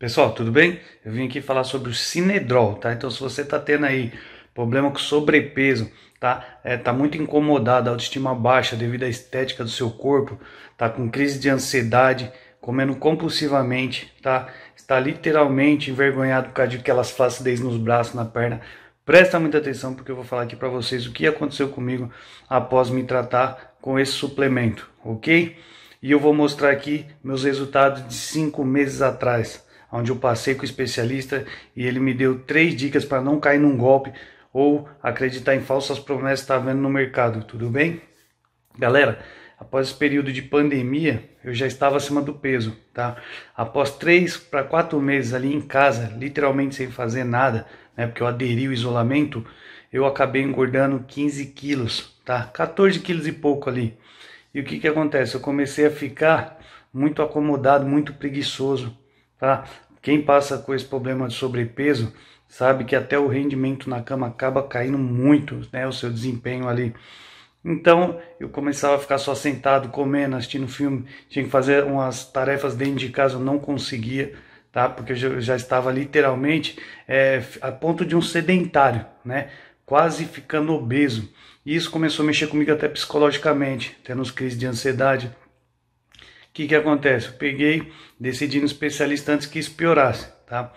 Pessoal, tudo bem? Eu vim aqui falar sobre o Cinedrol, tá? Então, se você tá tendo aí problema com sobrepeso, tá? É, tá muito incomodado, autoestima baixa devido à estética do seu corpo, tá com crise de ansiedade, comendo compulsivamente, tá? Está literalmente envergonhado por causa de aquelas flacidez nos braços, na perna. Presta muita atenção porque eu vou falar aqui para vocês o que aconteceu comigo após me tratar com esse suplemento, ok? E eu vou mostrar aqui meus resultados de cinco meses atrás onde eu passei com o especialista e ele me deu três dicas para não cair num golpe ou acreditar em falsas promessas que está vendo no mercado, tudo bem? Galera, após esse período de pandemia, eu já estava acima do peso, tá? Após três para quatro meses ali em casa, literalmente sem fazer nada, né? Porque eu aderi ao isolamento, eu acabei engordando 15 quilos, tá? 14 quilos e pouco ali. E o que que acontece? Eu comecei a ficar muito acomodado, muito preguiçoso, Tá? Quem passa com esse problema de sobrepeso sabe que até o rendimento na cama acaba caindo muito, né? O seu desempenho ali. Então eu começava a ficar só sentado, comendo, assistindo filme, tinha que fazer umas tarefas dentro de casa, eu não conseguia, tá? Porque eu já estava literalmente é, a ponto de um sedentário, né? Quase ficando obeso. E isso começou a mexer comigo até psicologicamente, tendo crises de ansiedade, o que, que acontece? Eu peguei, decidi no especialista antes que isso piorasse, tá?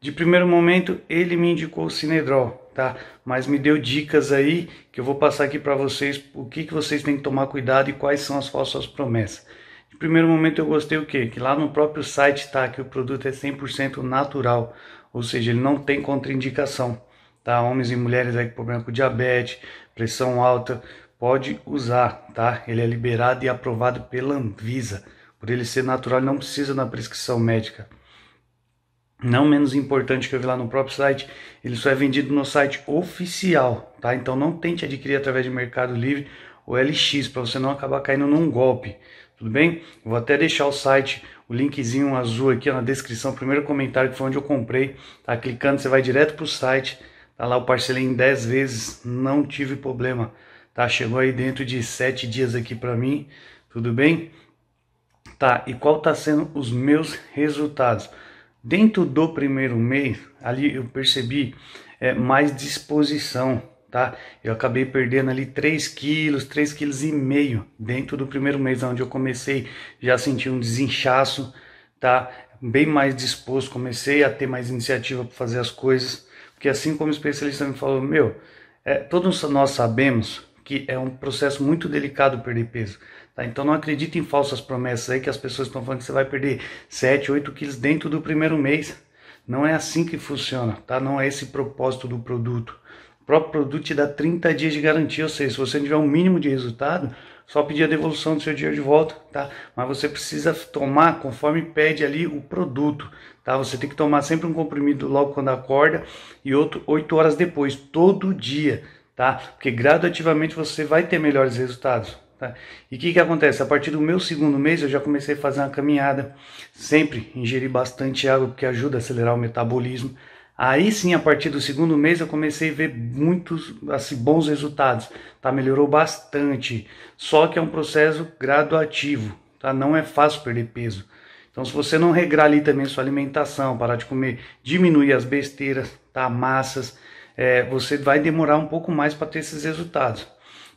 De primeiro momento, ele me indicou o Cinedrol, tá? Mas me deu dicas aí que eu vou passar aqui para vocês o que, que vocês têm que tomar cuidado e quais são as falsas promessas. De primeiro momento, eu gostei o quê? Que lá no próprio site tá que o produto é 100% natural, ou seja, ele não tem contraindicação, tá? Homens e mulheres aí com problema com diabetes, pressão alta, pode usar, tá? Ele é liberado e aprovado pela Anvisa. Por ele ser natural, ele não precisa na prescrição médica. Não menos importante que eu vi lá no próprio site, ele só é vendido no site oficial, tá? Então não tente adquirir através de Mercado Livre ou LX para você não acabar caindo num golpe. Tudo bem? vou até deixar o site, o linkzinho azul aqui na descrição, primeiro comentário que foi onde eu comprei. Tá clicando, você vai direto pro site. Tá lá, eu parcelei em 10 vezes, não tive problema. Tá, chegou aí dentro de sete dias aqui para mim, tudo bem? Tá, e qual tá sendo os meus resultados? Dentro do primeiro mês, ali eu percebi é, mais disposição, tá? Eu acabei perdendo ali 3 quilos, 3 quilos e meio dentro do primeiro mês, onde eu comecei já senti um desinchaço, tá? Bem mais disposto, comecei a ter mais iniciativa para fazer as coisas, porque assim como o especialista me falou, meu, é, todos nós sabemos que é um processo muito delicado perder peso. Tá? Então não acredite em falsas promessas aí que as pessoas estão falando que você vai perder 7, 8 quilos dentro do primeiro mês. Não é assim que funciona, tá? Não é esse propósito do produto. O próprio produto te dá 30 dias de garantia, ou seja, se você não tiver um mínimo de resultado, só pedir a devolução do seu dinheiro de volta, tá? Mas você precisa tomar conforme pede ali o produto, tá? Você tem que tomar sempre um comprimido logo quando acorda e outro 8 horas depois, todo dia tá? Porque gradativamente você vai ter melhores resultados. Tá? E o que, que acontece? A partir do meu segundo mês eu já comecei a fazer uma caminhada, sempre ingerir bastante água, porque ajuda a acelerar o metabolismo. Aí sim, a partir do segundo mês eu comecei a ver muitos assim, bons resultados, tá? melhorou bastante. Só que é um processo graduativo, tá? não é fácil perder peso. Então, se você não regrar ali também sua alimentação, parar de comer, diminuir as besteiras, tá? massas, é, você vai demorar um pouco mais para ter esses resultados.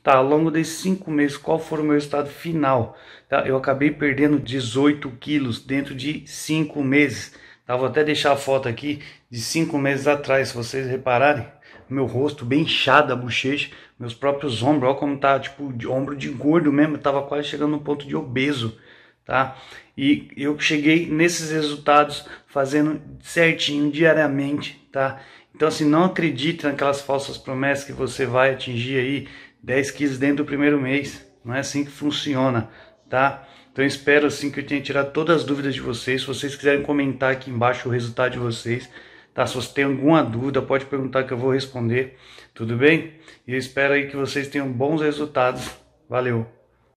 Tá, ao longo desses cinco meses, qual foi o meu resultado final? Tá, eu acabei perdendo 18 quilos dentro de cinco meses. Tá, vou até deixar a foto aqui de cinco meses atrás, se vocês repararem. Meu rosto bem inchado, a bochecha, meus próprios ombros, olha como tá, tipo, de ombro de gordo mesmo, tava quase chegando no ponto de obeso, tá? E eu cheguei nesses resultados fazendo certinho diariamente, tá? Então, assim, não acredite naquelas falsas promessas que você vai atingir aí 10 quilos dentro do primeiro mês. Não é assim que funciona, tá? Então, espero assim que eu tenha tirado todas as dúvidas de vocês. Se vocês quiserem comentar aqui embaixo o resultado de vocês, tá? Se você tem alguma dúvida, pode perguntar que eu vou responder, tudo bem? E eu espero aí que vocês tenham bons resultados. Valeu!